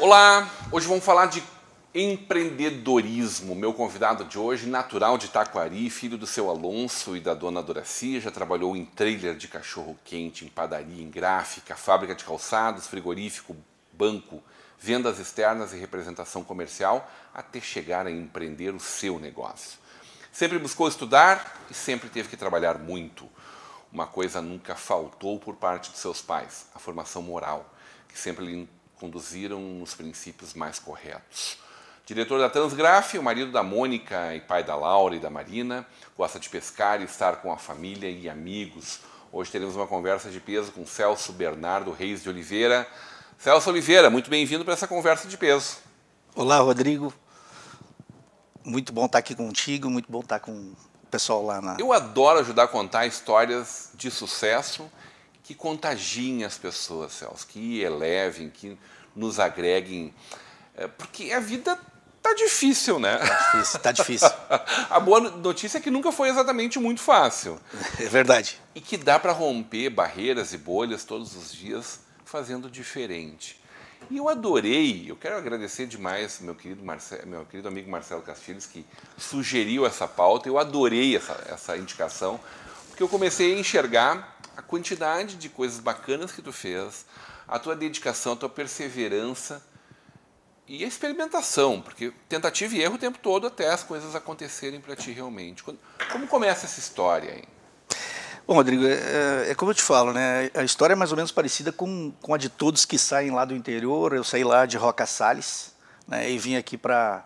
Olá, hoje vamos falar de Empreendedorismo. Meu convidado de hoje, natural de Taquari, filho do seu Alonso e da dona Doracia, já trabalhou em trailer de cachorro quente, em padaria, em gráfica, fábrica de calçados, frigorífico, banco, vendas externas e representação comercial, até chegar a empreender o seu negócio. Sempre buscou estudar e sempre teve que trabalhar muito. Uma coisa nunca faltou por parte de seus pais, a formação moral, que sempre lhe conduziram nos princípios mais corretos. Diretor da Transgraf, o marido da Mônica e pai da Laura e da Marina, gosta de pescar e estar com a família e amigos. Hoje teremos uma conversa de peso com Celso Bernardo Reis de Oliveira. Celso Oliveira, muito bem-vindo para essa conversa de peso. Olá, Rodrigo. Muito bom estar aqui contigo, muito bom estar com o pessoal lá na. Eu adoro ajudar a contar histórias de sucesso que contagiem as pessoas, Celso, que elevem, que nos agreguem. É, porque a vida Tá difícil, né? Tá difícil, tá difícil. a boa notícia é que nunca foi exatamente muito fácil. É verdade. E que dá para romper barreiras e bolhas todos os dias fazendo diferente. E eu adorei, eu quero agradecer demais meu querido, Marce... meu querido amigo Marcelo Castilhos, que sugeriu essa pauta. Eu adorei essa, essa indicação, porque eu comecei a enxergar a quantidade de coisas bacanas que tu fez, a tua dedicação, a tua perseverança e a experimentação, porque tentativa e erro o tempo todo até as coisas acontecerem para ti realmente. Como começa essa história? Hein? Bom, Rodrigo, é, é, é, como eu te falo, né? A história é mais ou menos parecida com, com a de todos que saem lá do interior. Eu saí lá de Roca Salles né? e vim aqui para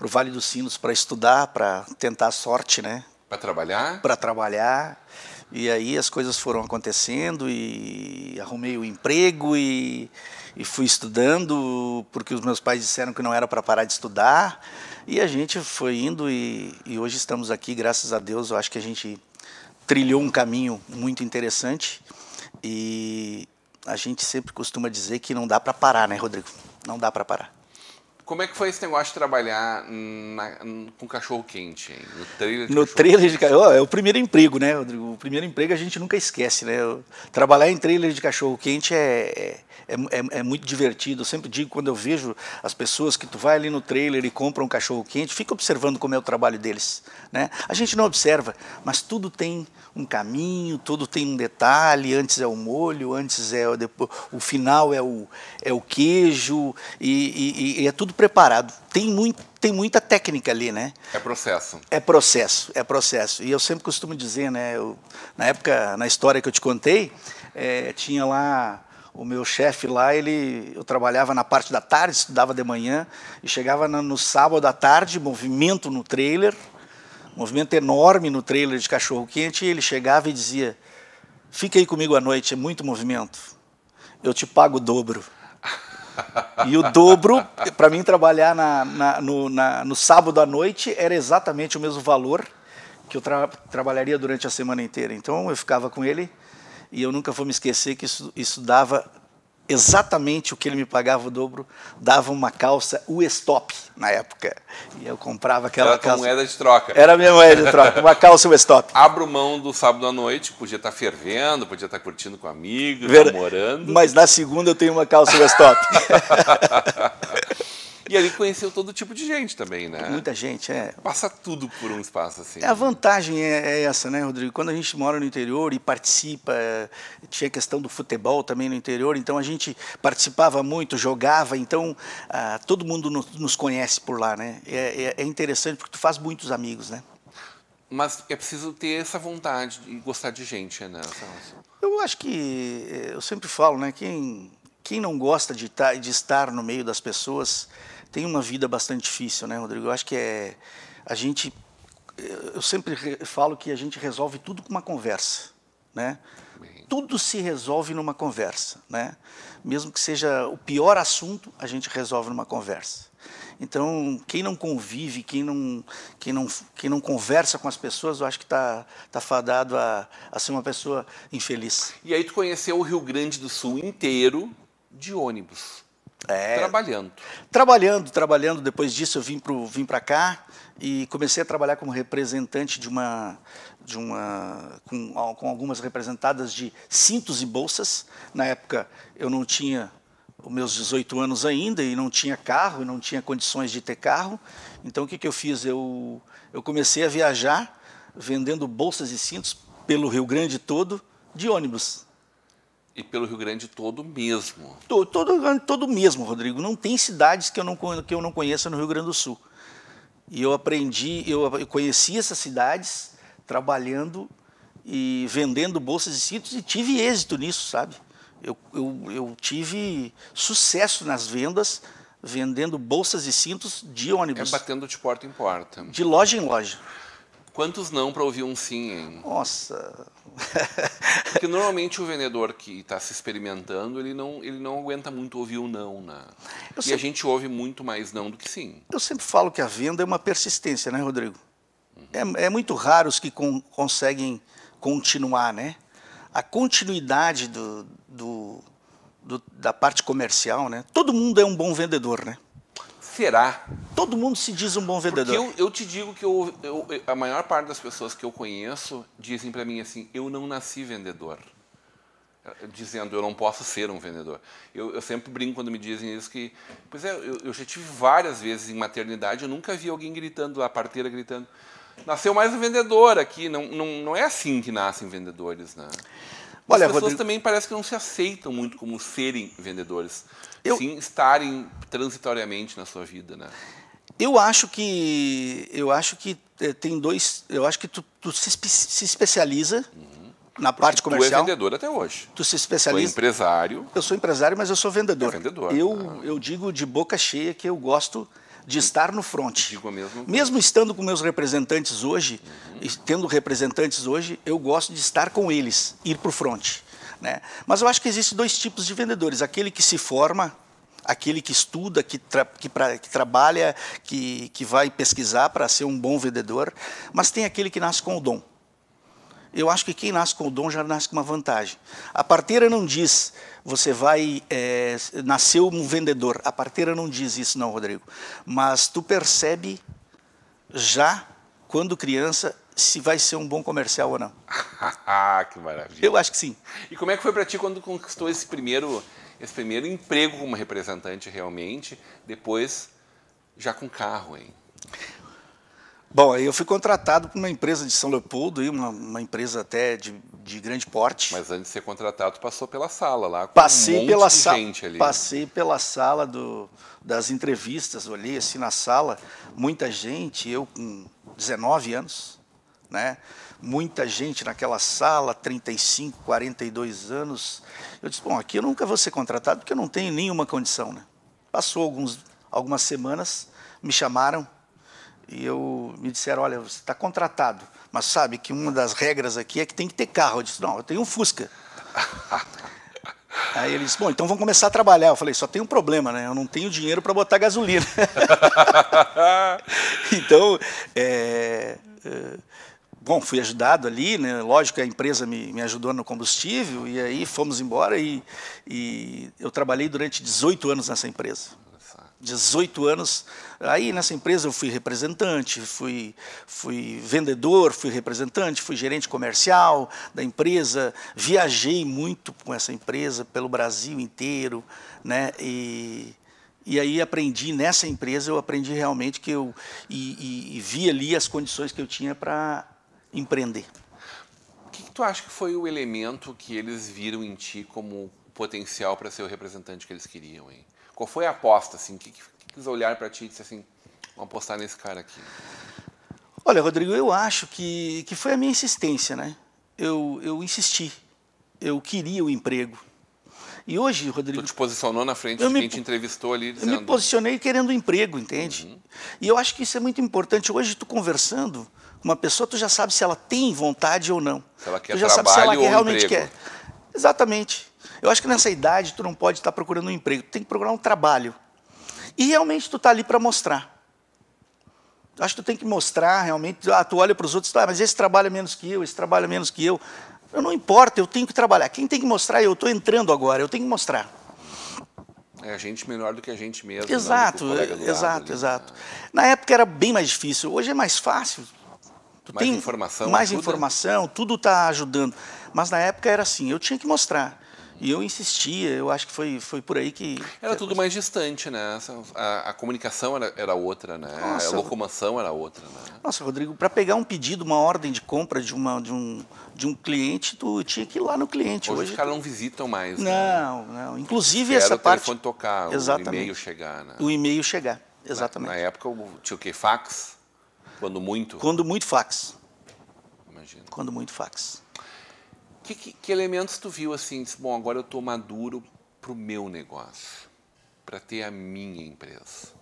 o Vale dos Sinos para estudar, para tentar a sorte, né? Para trabalhar? Para trabalhar. E aí as coisas foram acontecendo e arrumei o emprego e, e fui estudando, porque os meus pais disseram que não era para parar de estudar. E a gente foi indo e, e hoje estamos aqui, graças a Deus, eu acho que a gente trilhou um caminho muito interessante. E a gente sempre costuma dizer que não dá para parar, né, Rodrigo? Não dá para parar. Como é que foi esse negócio de trabalhar na, com cachorro quente, hein? No trailer de no cachorro trailer de cachorro. É o primeiro emprego, né, Rodrigo? O primeiro emprego a gente nunca esquece, né? Trabalhar em trailer de cachorro quente é, é, é, é, é muito divertido. Eu sempre digo, quando eu vejo as pessoas que tu vai ali no trailer e compra um cachorro quente, fica observando como é o trabalho deles. Né? A gente não observa, mas tudo tem um caminho, tudo tem um detalhe, antes é o molho, antes é o, o final é o, é o queijo, e, e, e é tudo preparado. Tem, muito, tem muita técnica ali, né? É processo. É processo, é processo. E eu sempre costumo dizer, né? Eu, na época, na história que eu te contei, é, tinha lá o meu chefe lá, ele, eu trabalhava na parte da tarde, estudava de manhã, e chegava no, no sábado à tarde, movimento no trailer, movimento enorme no trailer de cachorro-quente, e ele chegava e dizia, fica aí comigo à noite, é muito movimento, eu te pago o dobro. E o dobro, para mim trabalhar na, na, no, na, no, sábado à noite, era exatamente o mesmo valor que eu tra trabalharia durante a semana inteira. Então eu ficava com ele e eu nunca vou me esquecer que isso, isso dava exatamente o que ele me pagava o dobro, dava uma calça U-Stop na época. E eu comprava aquela era calça. Era moeda de troca. Era a minha moeda de troca, uma calça U-Stop. Abro mão do sábado à noite, podia estar tá fervendo, podia estar tá curtindo com amigos, Ver... namorando. Mas na segunda eu tenho uma calça U-Stop. E ali conheceu todo tipo de gente também, né? Muita gente, é. Passa tudo por um espaço assim. A vantagem é, é essa, né, Rodrigo? Quando a gente mora no interior e participa, é, tinha questão do futebol também no interior, então a gente participava muito, jogava, então ah, todo mundo no, nos conhece por lá, né? É, é, é interessante porque tu faz muitos amigos, né? Mas é preciso ter essa vontade e gostar de gente, né? Eu acho que, eh, eu sempre falo, né? Quem, quem não gosta de, tá, de estar no meio das pessoas tem uma vida bastante difícil, né, Rodrigo? Eu acho que é a gente eu sempre falo que a gente resolve tudo com uma conversa, né? Tudo se resolve numa conversa, né? Mesmo que seja o pior assunto, a gente resolve numa conversa. Então, quem não convive, quem não, quem não, quem não conversa com as pessoas, eu acho que está tá fadado a, a ser uma pessoa infeliz. E aí tu conheceu o Rio Grande do Sul inteiro de ônibus. É, trabalhando. Trabalhando, trabalhando. Depois disso eu vim para vim cá e comecei a trabalhar como representante de uma... De uma com, com algumas representadas de cintos e bolsas. Na época eu não tinha os meus 18 anos ainda e não tinha carro, não tinha condições de ter carro. Então o que, que eu fiz? Eu, eu comecei a viajar vendendo bolsas e cintos pelo Rio Grande todo de ônibus e pelo Rio Grande todo mesmo. Todo, todo, todo mesmo, Rodrigo. Não tem cidades que eu não, que eu não conheça no Rio Grande do Sul. E eu aprendi, eu, eu conheci essas cidades trabalhando e vendendo bolsas e cintos e tive êxito nisso, sabe? Eu, eu, eu tive sucesso nas vendas, vendendo bolsas e cintos de é ônibus. É batendo de porta em porta. De loja em loja. Quantos não para ouvir um sim? Hein? Nossa. Porque normalmente o vendedor que está se experimentando, ele não, ele não aguenta muito ouvir o um não, né? Eu e sempre... a gente ouve muito mais não do que sim. Eu sempre falo que a venda é uma persistência, né, Rodrigo? Uhum. É, é, muito raro os que con conseguem continuar, né? A continuidade do, do, do, da parte comercial, né? Todo mundo é um bom vendedor, né? será? Todo mundo se diz um bom vendedor. Eu, eu, te digo que eu, eu, a maior parte das pessoas que eu conheço dizem para mim assim: eu não nasci vendedor. Eh, dizendo, eu não posso ser um vendedor. Eu, eu sempre brinco quando me dizem isso que, pois é, eu, já tive várias vezes em maternidade, eu nunca vi alguém gritando, a parteira gritando, nasceu mais um vendedor aqui. Não, não, não é assim que nascem vendedores, né? Olha, As pessoas Rodrigo... também parece que não se aceitam muito como serem vendedores, eu... sim estarem transitoriamente na sua vida, né? Eu acho que eu acho que eh, tem dois. Eu acho que tu, tu se, se, especializa uhum. na Porque parte comercial. Tu é vendedor até hoje. Tu se especializa. Tu é empresário. Eu sou empresário, mas eu sou vendedor. É vendedor. Eu, ah. eu digo de boca cheia que eu gosto de estar no front. Digo mesmo. mesmo estando com meus representantes hoje, uhum. tendo representantes hoje, eu gosto de estar com eles, ir para o front. Né? Mas eu acho que existem dois tipos de vendedores. Aquele que se forma, aquele que estuda, que, tra que, que, trabalha, que, que vai pesquisar para ser um bom vendedor, mas tem aquele que nasce com o dom eu acho que quem nasce com o dom já nasce com uma vantagem. A parteira não diz, você vai, é, nasceu um vendedor. A parteira não diz isso não, Rodrigo. Mas tu percebe já, quando criança, se vai ser um bom comercial ou não. que maravilha. Eu acho que sim. E como é que foi para ti quando conquistou esse primeiro, esse primeiro emprego como representante realmente, depois já com carro, hein? Bom, aí eu fui contratado por uma empresa de São Leopoldo, uma, uma empresa até de, de, grande porte. Mas antes de ser contratado, passou pela sala lá, com passei um monte pela de sala, gente ali. Passei pela sala do, das entrevistas, olhei assim na sala, muita gente, eu com 19 anos, né? muita gente naquela sala, 35, 42 anos. Eu disse, bom, aqui eu nunca vou ser contratado porque eu não tenho nenhuma condição. Né? Passou alguns, algumas semanas, me chamaram e eu me disseram, olha, você está contratado, mas sabe que uma das regras aqui é que tem que ter carro. Eu disse, não, eu tenho um Fusca. Aí ele disse, bom, então vamos começar a trabalhar. Eu falei, só tem um problema, né? Eu não tenho dinheiro para botar gasolina. então, é, é, bom, fui ajudado ali, né? Lógico, a empresa me, me ajudou no combustível e aí fomos embora e, e eu trabalhei durante 18 anos nessa empresa. 18 anos. Aí nessa empresa eu fui representante, fui, fui vendedor, fui representante, fui gerente comercial da empresa, viajei muito com essa empresa pelo Brasil inteiro, né? E, e aí aprendi nessa empresa, eu aprendi realmente que eu e, e, e vi ali as condições que eu tinha para empreender. O que, que tu acha que foi o elemento que eles viram em ti como potencial para ser o representante que eles queriam, hein? Qual foi a aposta? Assim? que, que, que eles olharam para ti e disseram assim, vamos apostar nesse cara aqui? Olha, Rodrigo, eu acho que, que foi a minha insistência, né? Eu, eu insisti. Eu queria o emprego. E hoje, Rodrigo. Tu te posicionou na frente de me, quem te entrevistou ali dizendo. Eu me posicionei querendo um emprego, entende? Uhum. E eu acho que isso é muito importante. Hoje, tu conversando com uma pessoa, tu já sabe se ela tem vontade ou não. Se ela quer tu já trabalho sabe se ela ou realmente emprego. quer. Exatamente. Eu acho que nessa idade tu não pode estar procurando um emprego, tu tem que procurar um trabalho. E realmente tu está ali para mostrar. Eu acho que tu tem que mostrar realmente. Ah, tu olha para os outros, ah, mas esse trabalha menos que eu, esse trabalha menos que eu. Eu não importa, eu tenho que trabalhar. Quem tem que mostrar, eu estou entrando agora, eu tenho que mostrar. É a gente menor do que a gente mesmo. Né? Exato, não, exato, ali, exato. Na época era bem mais difícil, hoje é mais fácil. Tu mais informação. Mais ajuda? informação, tudo está ajudando. Mas na época era assim, eu tinha que mostrar. E eu insistia, eu acho que foi, foi por aí que. Era tudo mais distante, né? A, a comunicação era, era, outra, né? Nossa, a locomoção era outra, né? Nossa, Rodrigo, para pegar um pedido, uma ordem de compra de, uma, de, um, de um cliente, tu tinha que ir lá no cliente. Hoje, Hoje os caras tu... não visitam mais. Não, né? não. Inclusive era essa o parte. O telefone tocar, Exatamente. o e-mail chegar, né? O e-mail chegar, exatamente. Na, na época tinha o que? Fax? Quando muito? Quando muito fax. Imagina. Quando muito fax. Que, que, que, elementos tu viu assim? Disse, bom, agora eu estou maduro para o meu negócio, para ter a minha empresa.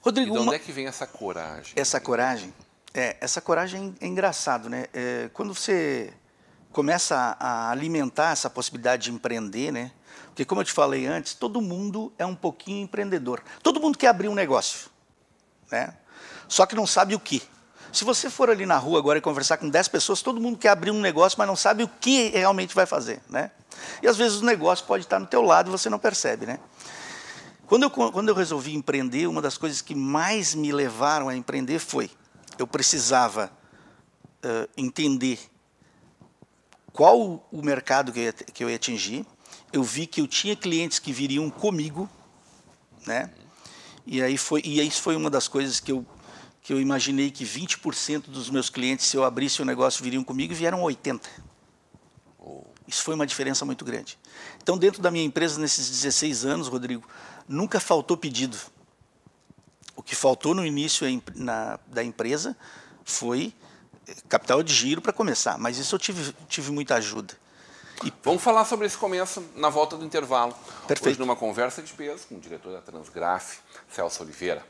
Rodrigo, e de onde uma... é que vem essa coragem? Essa coragem? É, essa coragem é engraçado, né? É, quando você começa a alimentar essa possibilidade de empreender, né? Porque como eu te falei antes, todo mundo é um pouquinho empreendedor. Todo mundo quer abrir um negócio, né? Só que não sabe o que. Se você for ali na rua agora e conversar com 10 pessoas, todo mundo quer abrir um negócio, mas não sabe o que realmente vai fazer, né? E às vezes o negócio pode estar no teu lado e você não percebe, né? Quando eu, quando eu resolvi empreender, uma das coisas que mais me levaram a empreender foi eu precisava uh, entender qual o mercado que eu, ia, que eu ia atingir. Eu vi que eu tinha clientes que viriam comigo, né? E aí foi e isso foi uma das coisas que eu que eu imaginei que 20% dos meus clientes, se eu abrisse o um negócio, viriam comigo e vieram 80%. Isso foi uma diferença muito grande. Então, dentro da minha empresa, nesses 16 anos, Rodrigo, nunca faltou pedido. O que faltou no início na, da empresa foi eh, capital de giro para começar, mas isso eu tive, tive muita ajuda. E... Vamos falar sobre esse começo na volta do intervalo. Perfeito. Hoje, numa conversa de peso com o diretor da Transgraf, Celso Oliveira.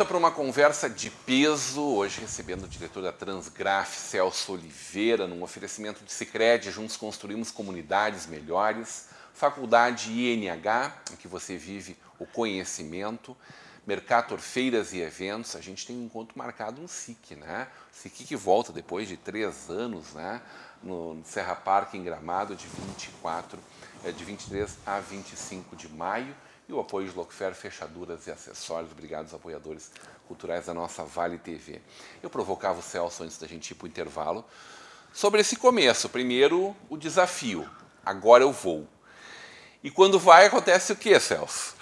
volta para uma conversa de peso, hoje recebendo o diretor da Transgraf, Celso Oliveira, num oferecimento de Sicredi, juntos construímos comunidades melhores, Faculdade INH, em que você vive o conhecimento, Mercator Feiras e Eventos, a gente tem um encontro marcado no SIC, né? SIC que volta depois de três anos, né? No Serra Parque, em Gramado, de 24, eh, de 23 a 25 de maio, e o apoio de Locfer, fechaduras e acessórios. Obrigado aos apoiadores culturais da nossa Vale TV. Eu provocava o Celso antes da gente ir para o intervalo. Sobre esse começo, primeiro o desafio. Agora eu vou. E quando vai, acontece o que, Celso?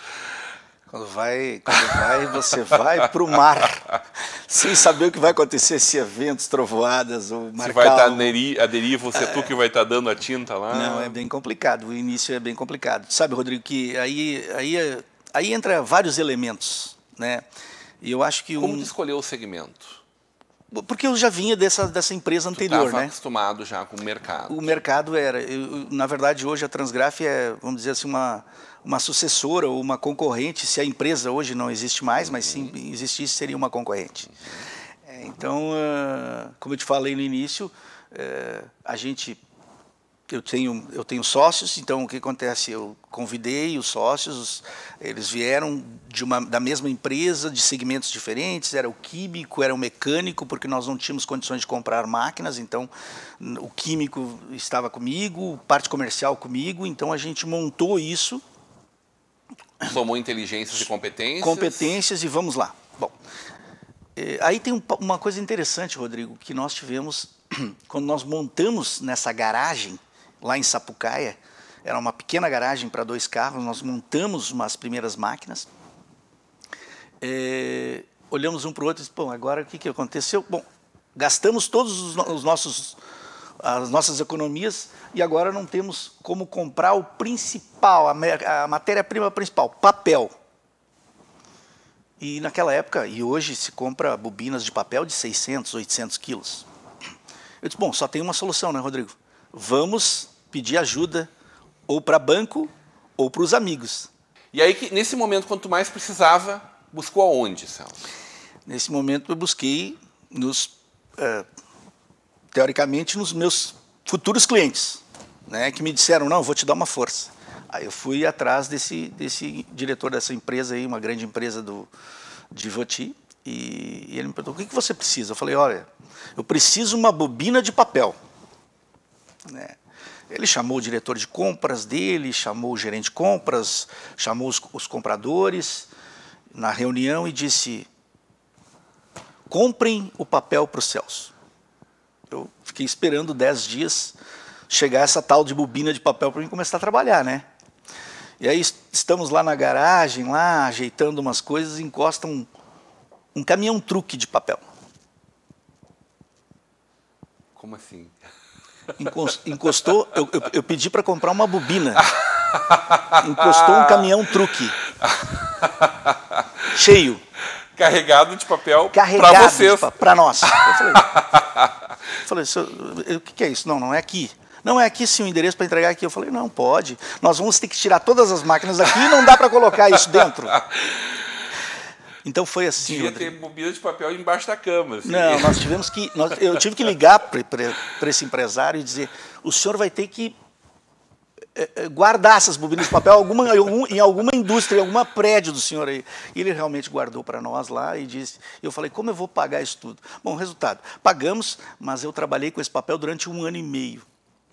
Quando vai, quando vai você vai para o mar, sem saber o que vai acontecer, se eventos, trovoadas ou mar. Se vai estar um... Tá a deriva, você é tu que vai estar tá dando a tinta lá. Não, é bem complicado, o início é bem complicado. Sabe, Rodrigo, que aí, aí, aí entra vários elementos, né? E eu acho que... Um... Como escolher o segmento? Porque eu já vinha dessa, dessa empresa anterior, estava né? acostumado já com o mercado. O mercado era... Eu, na verdade, hoje a Transgraf é, vamos dizer assim, uma uma sucessora ou uma concorrente, se a empresa hoje não existe mais, mas se uhum. existisse, seria uma concorrente. É, então, ah, como eu te falei no início, é, a gente eu tenho, eu tenho sócios, então o que acontece? Eu convidei os sócios, eles vieram de uma, da mesma empresa, de segmentos diferentes, era o químico, era o mecânico, porque nós não tínhamos condições de comprar máquinas, então o químico estava comigo, parte comercial comigo, então a gente montou isso Somou inteligências e competências. Competências e vamos lá. Bom, é, aí tem um, uma coisa interessante, Rodrigo, que nós tivemos quando nós montamos nessa garagem lá em Sapucaia, era uma pequena garagem para dois carros, nós montamos umas primeiras máquinas. É, olhamos um para o outro e disse, bom, agora o que, que aconteceu? Bom, gastamos todos os, no os nossos as nossas economias e agora não temos como comprar o principal, a matéria-prima principal, papel. E naquela época, e hoje, se compra bobinas de papel de 600, 800 quilos. Eu disse, bom, só tem uma solução, né, Rodrigo? Vamos pedir ajuda ou para banco ou para os amigos. E aí, que, nesse momento, quanto mais precisava, buscou aonde, Celso? Nesse momento, eu busquei nos... Uh, teoricamente, nos meus futuros clientes, né, que me disseram, não, vou te dar uma força. Aí eu fui atrás desse, desse diretor dessa empresa aí, uma grande empresa do, de Voti, e, e ele me perguntou, o que, que você precisa? Eu falei, olha, eu preciso uma bobina de papel. Né? Ele chamou o diretor de compras dele, chamou o gerente de compras, chamou os, os compradores na reunião e disse: comprem o papel para o Celso. Eu fiquei esperando 10 dias chegar essa tal de bobina de papel para mim começar a trabalhar, né? E aí estamos lá na garagem, lá ajeitando umas coisas, encosta um, um caminhão truque de papel. Como assim? Encostou, eu, eu, eu pedi para comprar uma bobina. Encostou um caminhão truque. Cheio. Carregado de papel para vocês. Para nós. Eu falei, o que é isso? Não, não é aqui. Não é aqui sim o endereço para entregar aqui. Eu falei, não, pode. Nós vamos ter que tirar todas as máquinas daqui e não dá para colocar isso dentro. Então foi assim. Devia Rodrigo. ter bobina de papel embaixo da cama. Assim. Não, nós tivemos que. Nós, eu tive que ligar para esse empresário e dizer: o senhor vai ter que eh, eh, guardar essas bobinas de papel alguma, em alguma indústria, em algum prédio do senhor aí. E ele realmente guardou para nós lá e disse. Eu falei, como eu vou pagar isso tudo? Bom, resultado, pagamos, mas eu trabalhei com esse papel durante um ano e meio.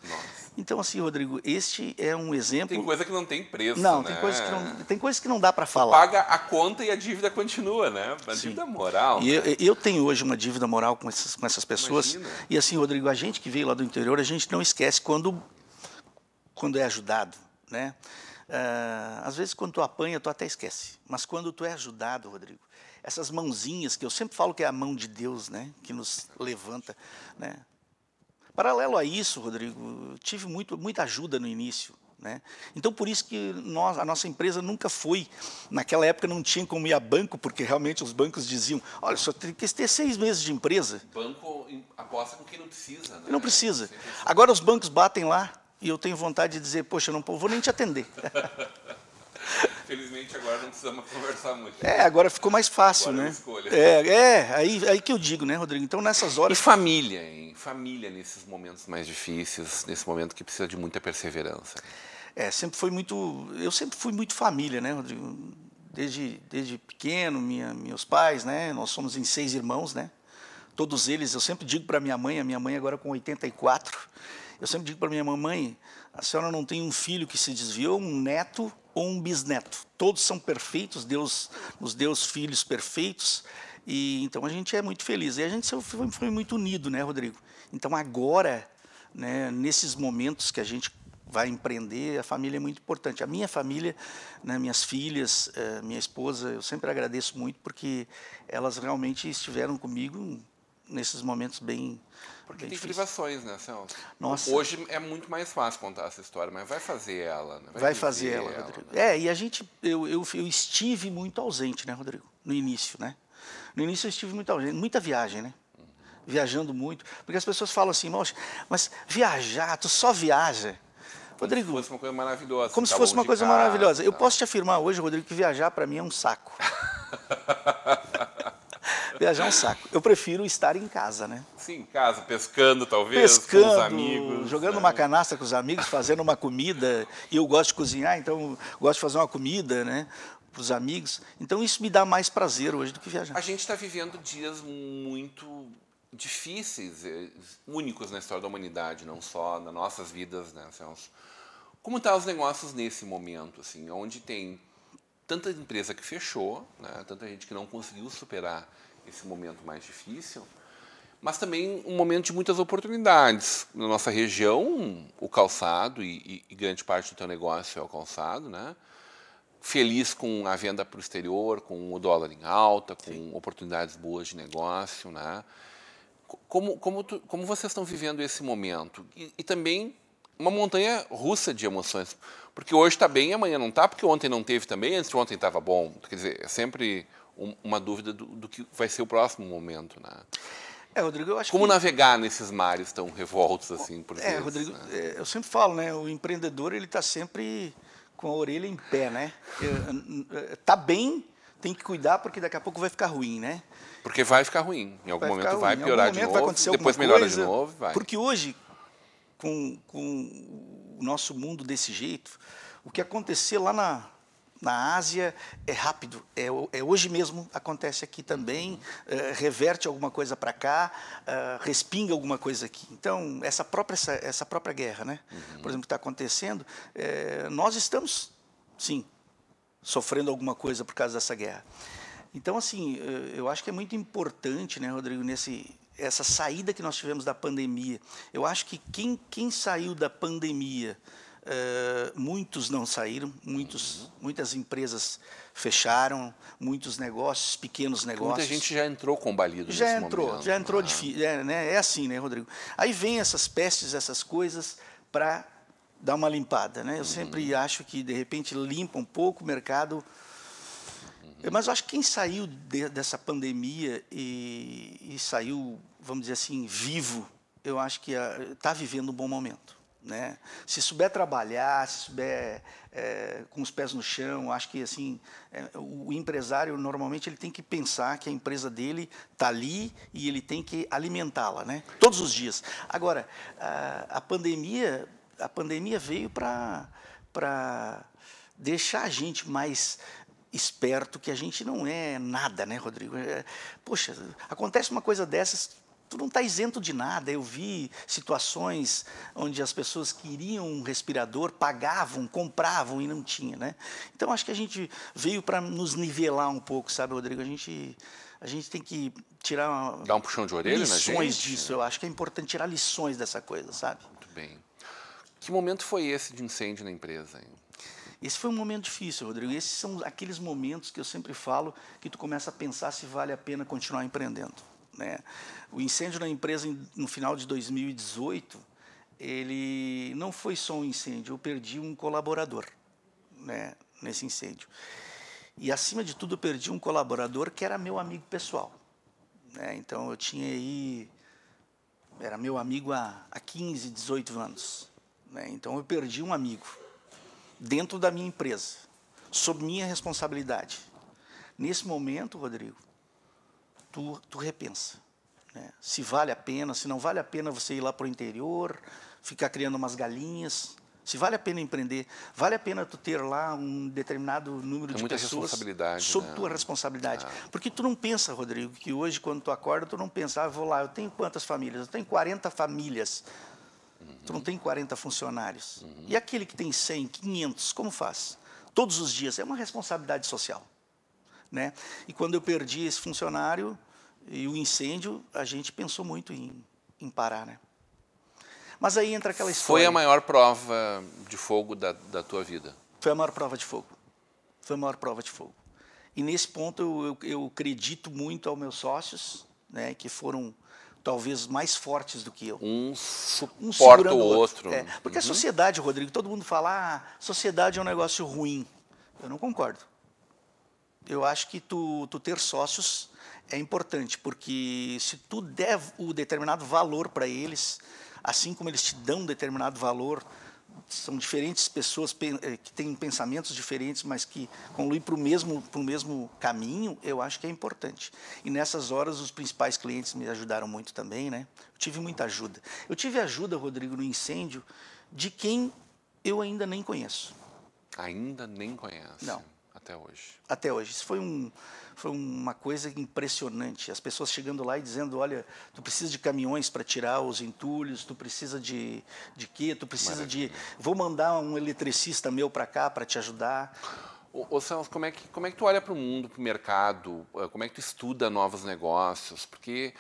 Nossa. Então, assim, Rodrigo, este é um exemplo. Tem coisa que não tem preço. Não, né? tem, coisa que não tem coisa que não dá para falar. Paga a conta e a dívida continua, né? A Sim. dívida moral. E né? eu, eu, tenho hoje uma dívida moral com essas, com essas pessoas. Imagina. E assim, Rodrigo, a gente que veio lá do interior, a gente não esquece quando quando é ajudado, né? Ah, às vezes, quando tu apanha, tu até esquece. Mas quando tu é ajudado, Rodrigo, essas mãozinhas, que eu sempre falo que é a mão de Deus, né? Que nos levanta, né? Paralelo a isso, Rodrigo, tive muito, muita ajuda no início. Né? Então, por isso que nós, a nossa empresa nunca foi. Naquela época não tinha como ir a banco, porque realmente os bancos diziam: olha, só tem que ter seis meses de empresa. banco aposta com quem não precisa. Né? Não precisa. Agora os bancos batem lá e eu tenho vontade de dizer, poxa, não vou nem te atender. Felizmente agora não precisamos conversar muito. É, agora ficou mais fácil, agora é né? Escolha. É, é aí, aí que eu digo, né, Rodrigo? Então nessas horas. E família, hein? Família nesses momentos mais difíceis, nesse momento que precisa de muita perseverança. É, sempre foi muito. Eu sempre fui muito família, né, Rodrigo? Desde, desde pequeno, minha, meus pais, né? Nós somos em seis irmãos, né? Todos eles, eu sempre digo para minha mãe, a minha mãe agora com 84 eu sempre digo para minha mamãe: a senhora não tem um filho que se desviou, um neto ou um bisneto. Todos são perfeitos, Deus nos deu filhos perfeitos. E então a gente é muito feliz. E a gente foi, foi muito unido, né, Rodrigo? Então agora, né, nesses momentos que a gente vai empreender, a família é muito importante. A minha família, né, minhas filhas, eh, minha esposa, eu sempre agradeço muito porque elas realmente estiveram comigo nesses momentos bem. Porque bem tem difícil. privações, né, Celso? Nossa. Hoje é muito mais fácil contar essa história, mas vai fazer ela, né? Vai, vai fazer ela, ela Rodrigo. Né? É, e a gente. Eu, eu, eu estive muito ausente, né, Rodrigo? No início, né? No início eu estive muito ausente, muita viagem, né? Uhum. Viajando muito. Porque as pessoas falam assim, mas viajar, tu só viaja. Como Rodrigo, se fosse uma coisa maravilhosa. Como se fosse uma coisa casa, maravilhosa. Tá. Eu posso te afirmar hoje, Rodrigo, que viajar para mim é um saco. Viajar é um saco. Eu prefiro estar em casa, né? Sim, em casa, pescando talvez, pescando, com os amigos. Jogando né? uma canastra com os amigos, fazendo uma comida. E eu gosto de cozinhar, então gosto de fazer uma comida, né? para os amigos. Então isso me dá mais prazer hoje do que viajar. A gente está vivendo dias muito difíceis, eh, únicos na história da humanidade, não só nas nossas vidas, né, assim, é Como estão tá os negócios nesse momento, assim, onde tem tanta empresa que fechou, né, tanta gente que não conseguiu superar esse momento mais difícil, mas também um momento de muitas oportunidades. Na nossa região, o calçado, e, e grande parte do teu negócio é o calçado, né? feliz com a venda para o exterior, com o dólar em alta, com Sim. oportunidades boas de negócio, né? Como, como, tu, como vocês estão vivendo esse momento? E, e, também uma montanha russa de emoções, porque hoje está bem, amanhã não está, porque ontem não teve também, antes de ontem estava bom. Quer dizer, é sempre um, uma dúvida do, do, que vai ser o próximo momento, né? É, Rodrigo, eu acho Como que... navegar nesses mares tão revoltos assim, por É, vezes, Rodrigo, né? É, eu sempre falo, né? O empreendedor, ele está sempre com a orelha em pé, né? Está bem, tem que cuidar porque daqui a pouco vai ficar ruim, né? Porque vai ficar ruim. Em algum vai momento vai piorar de novo, depois melhora coisa, de novo, vai. Porque hoje, com, com o nosso mundo desse jeito, o que acontecer lá na, na Ásia é rápido, é, é, hoje mesmo, acontece aqui também, eh, reverte alguma coisa para cá, eh, respinga alguma coisa aqui. Então, essa própria, essa, essa própria guerra, né? Uhum. por exemplo, que está acontecendo, eh, nós estamos, sim, sofrendo alguma coisa por causa dessa guerra. Então, assim, eu acho que é muito importante, né, Rodrigo, nesse essa saída que nós tivemos da pandemia. Eu acho que quem, quem saiu da pandemia Uh, muitos não saíram, muitos, uhum. muitas empresas fecharam, muitos negócios, pequenos negócios. Muita gente já entrou com já nesse entrou, momento. Já entrou, já entrou, ah. é, né? é assim, né, Rodrigo? Aí vem essas pestes, essas coisas para dar uma limpada, né? Eu uhum. sempre acho que, de repente, limpa um pouco o mercado, uhum. mas eu acho que quem saiu de, dessa pandemia e, e, saiu, vamos dizer assim, vivo, eu acho que está ah, vivendo um bom momento. Né? Se souber trabalhar, se souber é, com os pés no chão, acho que assim é, o empresário normalmente ele tem que pensar que a empresa dele está ali e ele tem que alimentá-la, né? Todos os dias. Agora a, a pandemia, a pandemia veio para para deixar a gente mais esperto que a gente não é nada, né, Rodrigo? É, poxa, acontece uma coisa dessas, tu não está isento de nada. Eu vi situações onde as pessoas queriam um respirador, pagavam, compravam e não tinha, né? Então acho que a gente veio para nos nivelar um pouco, sabe, Rodrigo? A gente a gente tem que tirar uma, dar um puxão de orelha lições disso. Eu acho que é importante tirar lições dessa coisa, sabe? Muito bem. Que momento foi esse de incêndio na empresa? Hein? Esse foi um momento difícil, Rodrigo. Esses são aqueles momentos que eu sempre falo que tu começa a pensar se vale a pena continuar empreendendo. Né? O incêndio na empresa no final de 2018, ele não foi só um incêndio, eu perdi um colaborador né, nesse incêndio. E, acima de tudo, eu perdi um colaborador que era meu amigo pessoal. Né? Então, eu tinha aí... Era meu amigo há, há 15, 18 anos. Né? Então, eu perdi um amigo dentro da minha empresa, sob minha responsabilidade. Nesse momento, Rodrigo, tu, tu repensa. Né? Se vale a pena, se não vale a pena você ir lá para o interior, ficar criando umas galinhas. Se vale a pena empreender, vale a pena tu ter lá um determinado número Tem de muita pessoas responsabilidade, sob né? tua responsabilidade. Ah. Porque tu não pensa, Rodrigo, que hoje quando tu acorda, tu não pensa, ah, vou lá, eu tenho quantas famílias? Eu tenho 40 famílias. Tu não uhum. tem 40 funcionários. Uhum. E aquele que tem 100, 500, como faz? Todos os dias é uma responsabilidade social. Né? E quando eu perdi esse funcionário e o incêndio, a gente pensou muito em, em parar. Né? Mas aí entra aquela história. Foi a maior prova de fogo da, da tua vida? Foi a maior prova de fogo. Foi a maior prova de fogo. E nesse ponto eu, eu, eu acredito muito aos meus sócios, né, que foram talvez mais fortes do que eu. Um suporta um o outro. outro. É, porque uhum. a sociedade, Rodrigo, todo mundo fala, ah, sociedade é um negócio ruim. Eu não concordo eu acho que tu, tu ter sócios é importante, porque se tu der o determinado valor para eles, assim como eles te dão um determinado valor, são diferentes pessoas eh, que têm pensamentos diferentes, mas que conduzem para o mesmo, mesmo caminho, eu acho que é importante. E nessas horas, os principais clientes me ajudaram muito também, né? Eu tive muita ajuda. Eu tive ajuda, Rodrigo, no incêndio, de quem eu ainda nem conheço. Ainda nem conhece? Não. Até hoje. Até hoje. Isso foi, um, foi uma coisa impressionante. As pessoas chegando lá e dizendo, olha, tu precisa de caminhões para tirar os entulhos, tu precisa de, de quê? Tu precisa Maravilha. de... Vou mandar um eletricista meu para cá para te ajudar. Ô, Celso, como é, que, como é que tu olha para o mundo, para o mercado? Ah, como é que tu estuda novos negócios? Porque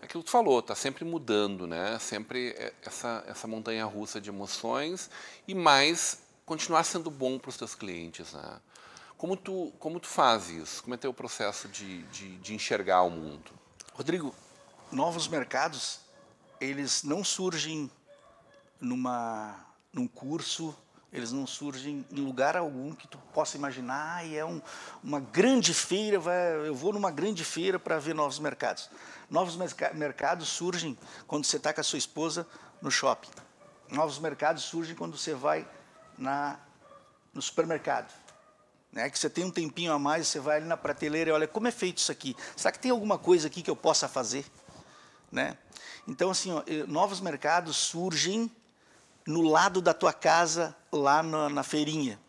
é aquilo que tu falou, está sempre mudando, né? Sempre é, essa, essa montanha russa de emoções e mais continuar sendo bom para os teus clientes, né? Como tu, como tu faz isso? Como é teu processo de, de, de enxergar o mundo? Rodrigo, novos mercados, eles não surgem numa, num curso, eles não surgem em lugar algum que tu possa imaginar, ah, é um, uma grande feira, vai, eu vou numa grande feira para ver novos mercados. Novos mercados surgem quando você está com a sua esposa no shopping. Novos mercados surgem quando você vai na, no supermercado. Né, que você tem um tempinho a mais, você vai ali na prateleira e olha como é feito isso aqui. Será que tem alguma coisa aqui que eu possa fazer? Né? Então, assim, ó, novos mercados surgem no lado da tua casa, lá na, na feirinha.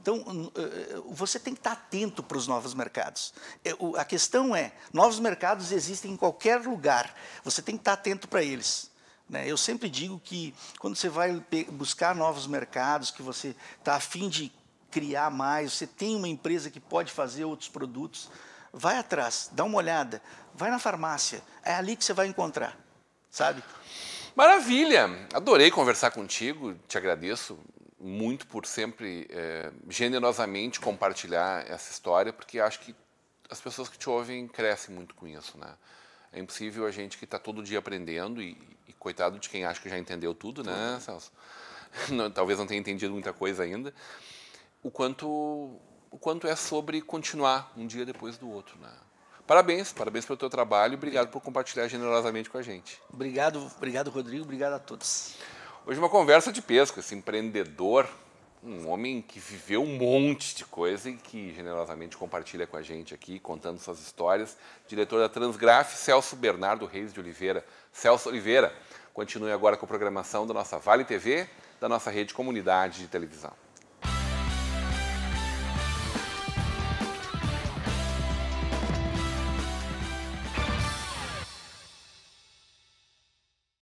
Então, eh, eh, você tem que estar atento para os novos mercados. É, a questão é, novos mercados existem em qualquer lugar. Você tem que estar atento para eles. Né? Eu sempre digo que quando você vai buscar novos mercados, que você está afim de criar mais, você tem uma empresa que pode fazer outros produtos, vai atrás, dá uma olhada, vai na farmácia, é ali que você vai encontrar, sabe? Maravilha! Adorei conversar contigo, te agradeço muito por sempre é, generosamente compartilhar essa história, porque acho que as pessoas que te ouvem crescem muito com isso, né? É impossível a gente que está todo dia aprendendo e, e, coitado de quem acha que já entendeu tudo, né, Celso? Não, talvez não tenha entendido muita coisa ainda o quanto, o quanto é sobre continuar um dia depois do outro. Né? Parabéns, parabéns pelo teu trabalho, obrigado por compartilhar generosamente com a gente. Obrigado, obrigado Rodrigo, obrigado a todos. Hoje é uma conversa de pesco, esse empreendedor, um homem que viveu um monte de coisa e que generosamente compartilha com a gente aqui, contando suas histórias. Diretor da Transgraf, Celso Bernardo Reis de Oliveira. Celso Oliveira, continue agora com a programação da nossa Vale TV, da nossa rede comunidade de televisão.